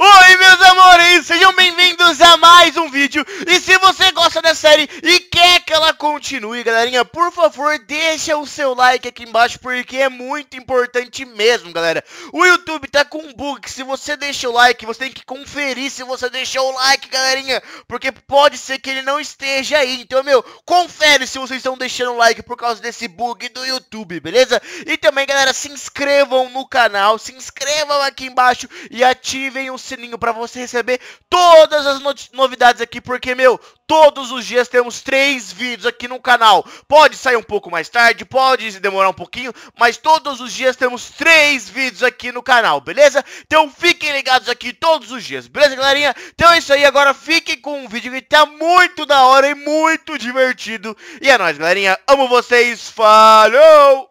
Oi, meus amores, sejam bem-vindos a mais um vídeo E se você gosta da série e quer que ela continue, galerinha, por favor, deixa o seu like aqui embaixo Porque é muito importante mesmo, galera O YouTube tá com um bug, se você deixa o like, você tem que conferir se você deixou o like, galerinha Porque pode ser que ele não esteja aí, então, meu, confere se vocês estão deixando o like por causa desse bug do YouTube, beleza? E também, galera, se inscrevam no canal, se inscrevam aqui embaixo e ativem o sininho pra vocês receber todas as novidades aqui, porque, meu, todos os dias temos três vídeos aqui no canal. Pode sair um pouco mais tarde, pode demorar um pouquinho, mas todos os dias temos três vídeos aqui no canal, beleza? Então fiquem ligados aqui todos os dias, beleza, galerinha? Então é isso aí, agora fiquem com um vídeo que tá muito da hora e muito divertido. E é nóis, galerinha, amo vocês, falou!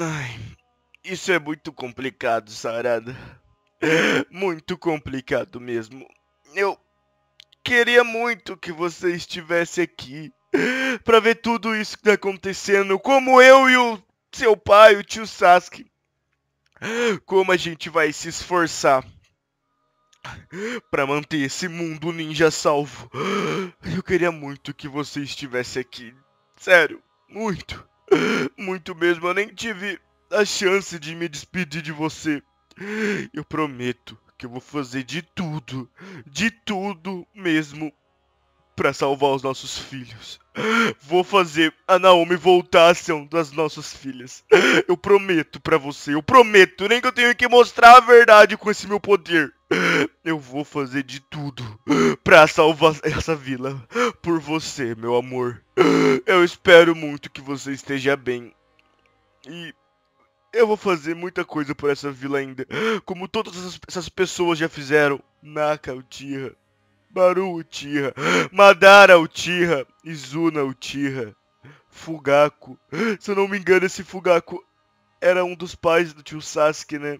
Ai, isso é muito complicado, sarada. Muito complicado mesmo. Eu queria muito que você estivesse aqui para ver tudo isso que tá acontecendo, como eu e o seu pai, o tio Sasuke. Como a gente vai se esforçar para manter esse mundo ninja salvo. Eu queria muito que você estivesse aqui. Sério, muito. Muito mesmo, eu nem tive a chance de me despedir de você. Eu prometo que eu vou fazer de tudo, de tudo mesmo, para salvar os nossos filhos. Vou fazer a Naomi voltar a ser um das nossas filhas. Eu prometo para você, eu prometo, nem que eu tenha que mostrar a verdade com esse meu poder. Eu vou fazer de tudo para salvar essa vila por você, meu amor. Eu espero muito que você esteja bem. E eu vou fazer muita coisa por essa vila ainda, como todas essas, pessoas já fizeram. Naka Uchiha, Baru Uchiha, Madara Uchiha, Izuna Uchiha, Fugaku. Se eu não me engano, esse Fugaku era um dos pais do tio Sasuke, né?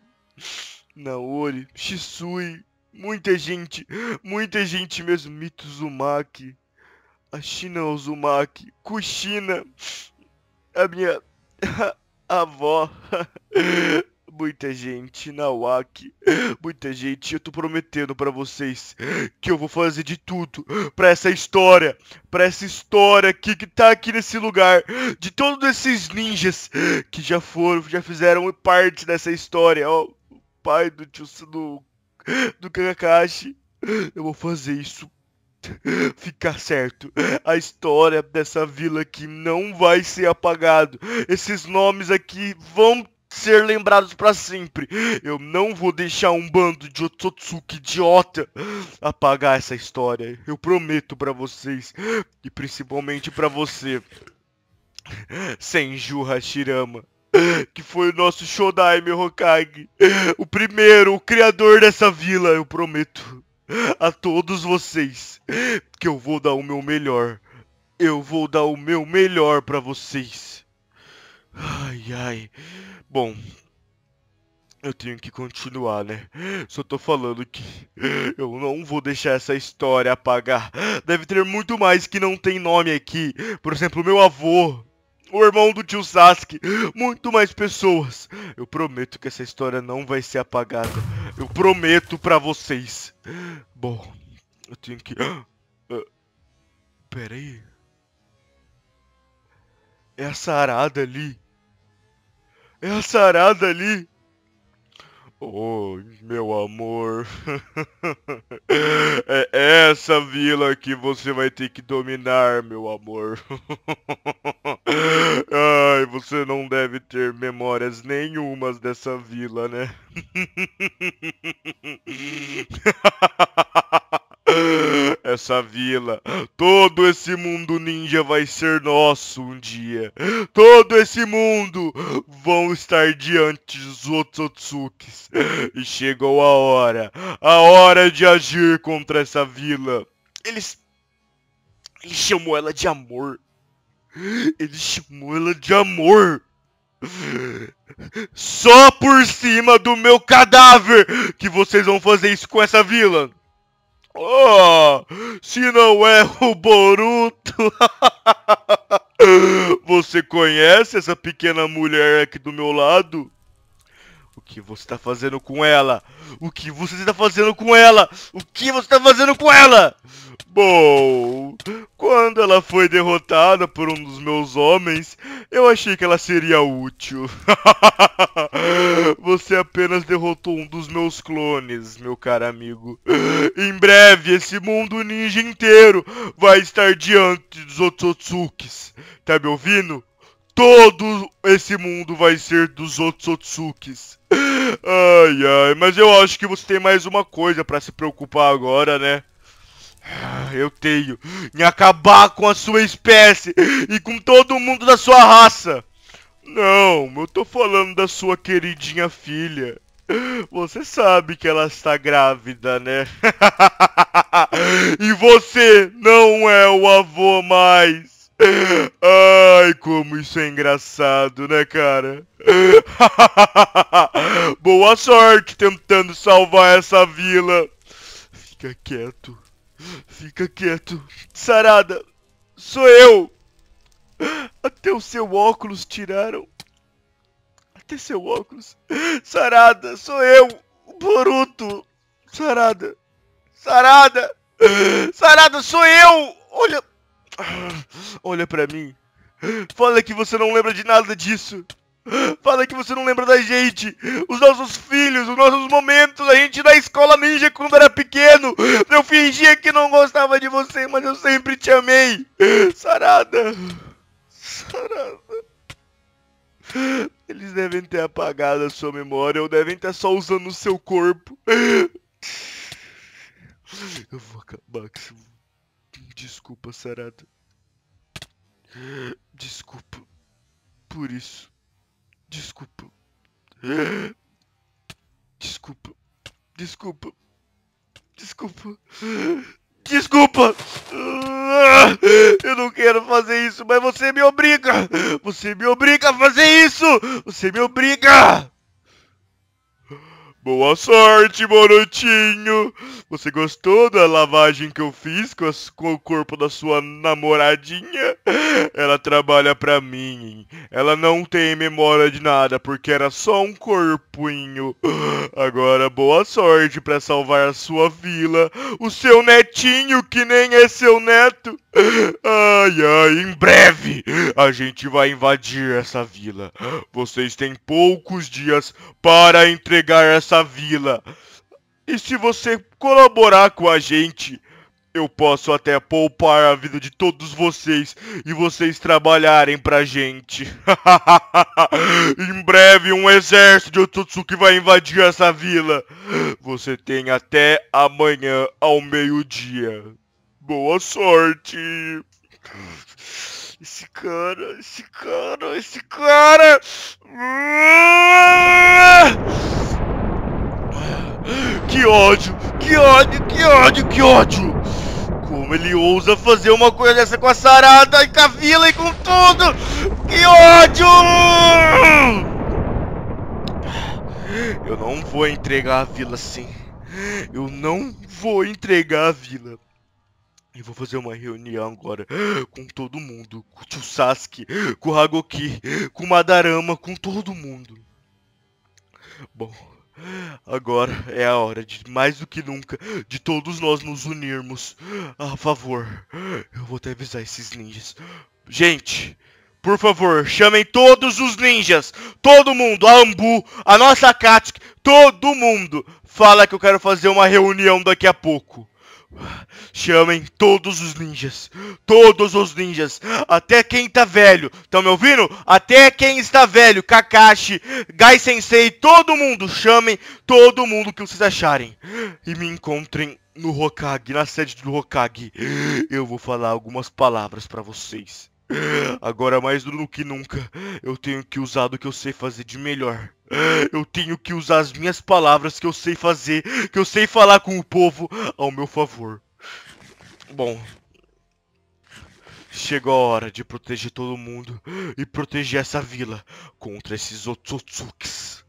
Naori, Shisui, muita gente, muita gente mesmo, Mitsuzumaki, a China Uzumaki, Kushina, a minha... avó, muita gente na WAC, muita gente. Eu tô prometendo para vocês que eu vou fazer de tudo pra essa história, pra essa história aqui que tá aqui nesse lugar, de todos esses ninjas que já foram, já fizeram parte dessa história. Ó, o pai do tio do, do Kakashi. Eu vou fazer isso ficar certo. A história dessa vila aqui não vai ser apagado. Esses nomes aqui vão ser lembrados para sempre. Eu não vou deixar um bando de Otsotsuki idiota apagar essa história. Eu prometo para vocês e principalmente para você, Senju Hashirama que foi o nosso Shodai meu Hokage. O primeiro, o criador dessa vila, eu prometo a todos vocês que eu vou dar o meu melhor. Eu vou dar o meu melhor para vocês. Ai, ai. Bom, eu tenho que continuar, né? Só tô falando que eu não vou deixar essa história apagar. Deve ter muito mais que não tem nome aqui. Por exemplo, meu avô o irmão do tio Sasuke, muito mais pessoas. Eu prometo que essa história não vai ser apagada. Eu prometo para vocês. Bom, eu tenho que... Uh, ah, ah, peraí. É a sarada ali. É a sarada ali. Oh, meu amor. é essa vila que você vai ter que dominar, meu amor. você não deve ter memórias nenhumas dessa vila, né? Essa vila, todo esse mundo ninja vai ser nosso um dia. Todo esse mundo vão estar diante dos Otsotsukis. E chegou a hora, a hora de agir contra essa vila. Eles ele chamou ela de amor. Ele chamou ela de amor. Só por cima do meu cadáver que vocês vão fazer isso com essa vila. Oh, se não é o Boruto. você conhece essa pequena mulher aqui do meu lado? O que você está fazendo com ela? O que você está fazendo com ela? O que você está fazendo com ela? Bom, quando ela foi derrotada por um dos meus homens, eu achei que ela seria útil. Você apenas derrotou um dos meus clones, meu caro amigo. Em breve, esse mundo ninja inteiro vai estar diante dos Otsotsukis. Tá me ouvindo? Todo esse mundo vai ser dos Otsotsukis. Ai, ai, mas eu acho que você tem mais uma coisa para se preocupar agora, né? Ah, eu tenho em acabar com a sua espécie e com todo mundo da sua raça. Não, eu tô falando da sua queridinha filha. Você sabe que ela está grávida, né? e você não é o avô mais. Ai, como isso é engraçado, né, cara? Boa sorte tentando salvar essa vila. Fica quieto. Fica quieto. Sarada, sou eu. Até o seu óculos tiraram. Até seu óculos. Sarada, sou eu, o Boruto. Sarada, Sarada, Sarada, sou eu. Olha, olha pra mim. Fala que você não lembra de nada disso. Fala que você não lembra da gente, os nossos filhos, os nossos momentos, a gente na escola ninja quando era pequeno. Eu fingia que não gostava de você, mas eu sempre te amei. Sarada. Sarada. Eles devem ter apagado a sua memória ou devem estar só usando o seu corpo. Eu vou acabar com isso. Desculpa, Sarada. Desculpa por isso. Desculpa. Desculpa. Desculpa. Desculpa. Desculpa! Eu não quero fazer isso, mas você me obriga! Você me obriga a fazer isso! Você me obriga! Boa sorte, Morotinho! Você gostou da lavagem que eu fiz com, as, com, o corpo da sua namoradinha? Ela trabalha pra mim. Ela não tem memória de nada, porque era só um corpinho. Agora, boa sorte pra salvar a sua vila. O seu netinho, que nem é seu neto. Ai, ai, em breve a gente vai invadir essa vila. Vocês têm poucos dias para entregar essa vila. E se você colaborar com a gente, eu posso até poupar a vida de todos vocês e vocês trabalharem pra gente. em breve um exército de Otsutsuki vai invadir essa vila. Você tem até amanhã ao meio-dia. Boa sorte. Esse cara, esse cara, esse cara. Que ódio, que ódio, que ódio, que ódio. Como ele ousa fazer uma coisa dessa com a sarada e com a vila e com tudo. Que ódio. Eu não vou entregar a vila assim. Eu não vou entregar a vila. Eu vou fazer uma reunião agora com todo mundo. Com o Sasuke, com o Hagoki, com o Madarama, com todo mundo. Bom, agora é a hora de mais do que nunca de todos nós nos unirmos a favor. Eu vou até avisar esses ninjas. Gente, por favor, chamem todos os ninjas, todo mundo, a Ambu, a nossa Katik, todo mundo. Fala que eu quero fazer uma reunião daqui a pouco. Chamem todos os ninjas. Todos os ninjas. Até quem tá velho. Tão me ouvindo? Até quem está velho. Kakashi, Gai Sensei, todo mundo. Chamem todo mundo que vocês acharem. E me encontrem no Hokage, na sede do Hokage. Eu vou falar algumas palavras para vocês. Agora mais do que nunca, eu tenho que usar do que eu sei fazer de melhor. Eu tenho que usar as minhas palavras que eu sei fazer, que eu sei falar com o povo ao meu favor. Bom, chegou a hora de proteger todo mundo e proteger essa vila contra esses Otsutsukis.